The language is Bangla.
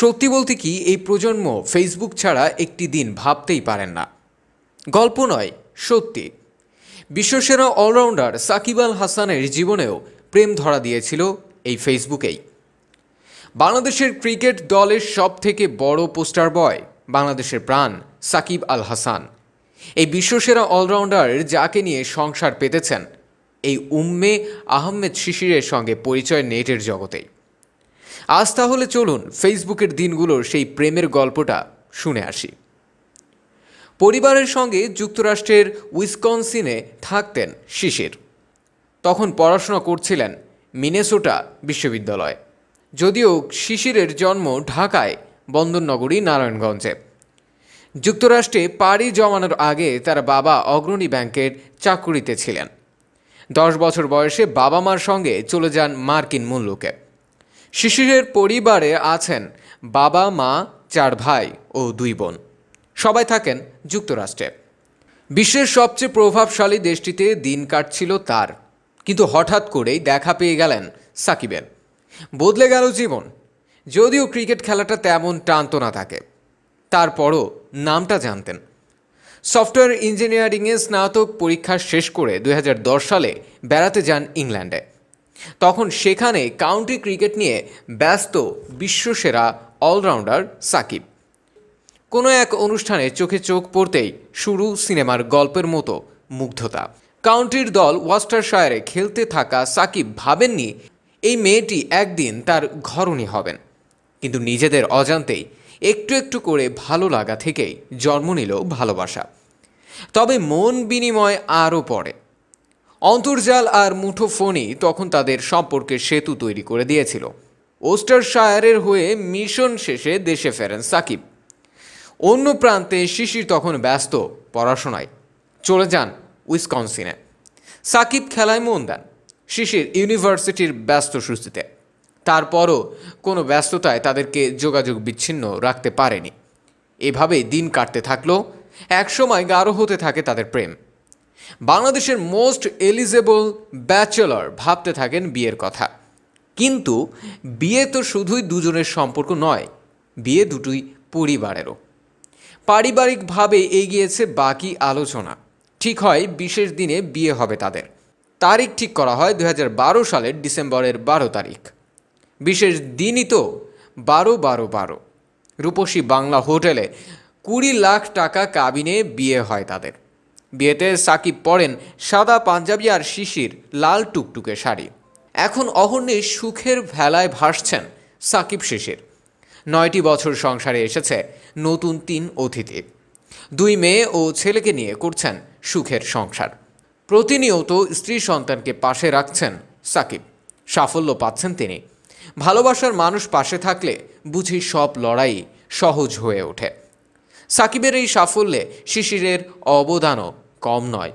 সত্যি বলতে কি এই প্রজন্ম ফেসবুক ছাড়া একটি দিন ভাবতেই পারেন না গল্প নয় সত্যি বিশ্বসেরা অলরাউন্ডার সাকিব আল হাসানের জীবনেও প্রেম ধরা দিয়েছিল এই ফেসবুকেই বাংলাদেশের ক্রিকেট দলের সবথেকে বড় পোস্টার বয় বাংলাদেশের প্রাণ সাকিব আল হাসান এই বিশ্বসেরা অলরাউন্ডার যাকে নিয়ে সংসার পেতেছেন এই উম্মে আহমেদ শিশিরের সঙ্গে পরিচয় নেটের জগতেই আজ তাহলে চলুন ফেসবুকের দিনগুলোর সেই প্রেমের গল্পটা শুনে আসি পরিবারের সঙ্গে যুক্তরাষ্ট্রের উইসকনসিনে থাকতেন শিশির তখন পড়াশোনা করছিলেন মিনেসোটা বিশ্ববিদ্যালয় যদিও শিশিরের জন্ম ঢাকায় বন্দরনগরী নারায়ণগঞ্জে যুক্তরাষ্ট্রে পাড়ি জমানোর আগে তার বাবা অগ্রণী ব্যাংকের চাকুরিতে ছিলেন দশ বছর বয়সে বাবা মার সঙ্গে চলে যান মার্কিন মূল্যকে শিশিরের পরিবারে আছেন বাবা মা চার ভাই ও দুই বোন সবাই থাকেন যুক্তরাষ্ট্রে বিশ্বের সবচেয়ে প্রভাবশালী দেশটিতে দিন কাটছিল তার কিন্তু হঠাৎ করেই দেখা পেয়ে গেলেন সাকিবের বদলে গেল জীবন যদিও ক্রিকেট খেলাটা তেমন টানত না থাকে তারপরও নামটা জানতেন সফটওয়্যার ইঞ্জিনিয়ারিংয়ে স্নাতক পরীক্ষা শেষ করে দু সালে বেড়াতে যান ইংল্যান্ডে তখন সেখানে কাউন্টি ক্রিকেট নিয়ে ব্যস্ত বিশ্বসেরা অলরাউন্ডার সাকিব কোনো এক অনুষ্ঠানে চোখে চোখ পড়তেই শুরু সিনেমার গল্পের মতো মুগ্ধতা কাউন্টির দল ওয়াস্টারশায়ারে খেলতে থাকা সাকিব ভাবেননি এই মেয়েটি একদিন তার ঘরণী হবেন কিন্তু নিজেদের অজান্তেই একটু একটু করে ভালো লাগা থেকেই জন্ম নিল ভালোবাসা তবে মন বিনিময় আরও পড়ে অন্তর্জাল আর মুঠোফোনই তখন তাদের সম্পর্কের সেতু তৈরি করে দিয়েছিল ওস্টার শায়ারের হয়ে মিশন শেষে দেশে ফেরেন সাকিব অন্য প্রান্তে শিশির তখন ব্যস্ত পড়াশোনায় চলে যান উইসকনসিনে সাকিব খেলায় মন দেন শিশির ইউনিভার্সিটির ব্যস্ত সুস্থিতে তারপরও কোনো ব্যস্ততায় তাদেরকে যোগাযোগ বিচ্ছিন্ন রাখতে পারেনি এভাবে দিন কাটতে থাকলো একসময় গাঢ় হতে থাকে তাদের প্রেম বাংলাদেশের মোস্ট এলিজেবল ব্যাচেলর ভাবতে থাকেন বিয়ের কথা কিন্তু বিয়ে তো শুধুই দুজনের সম্পর্ক নয় বিয়ে দুটোই পরিবারেরও পারিবারিকভাবে এগিয়েছে বাকি আলোচনা ঠিক হয় বিশেষ দিনে বিয়ে হবে তাদের তারিখ ঠিক করা হয় দু সালের ডিসেম্বরের বারো তারিখ বিশেষ দিনই তো বারো বারো বারো রূপসী বাংলা হোটেলে কুড়ি লাখ টাকা কাবিনে বিয়ে হয় তাদের বিয়েতে সাকিব পরেন সাদা পাঞ্জাবি আর শিশির লাল টুকটুকে শাড়ি এখন অহর্নি সুখের ভেলায় ভাসছেন সাকিব শিশির নয়টি বছর সংসারে এসেছে নতুন তিন অতিথি দুই মেয়ে ও ছেলেকে নিয়ে করছেন সুখের সংসার প্রতিনিয়ত স্ত্রী সন্তানকে পাশে রাখছেন সাকিব সাফল্য পাচ্ছেন তিনি ভালোবাসার মানুষ পাশে থাকলে বুঝি সব লড়াই সহজ হয়ে ওঠে সাকিবের এই সাফল্যে শিশিরের অবদানও কম নয়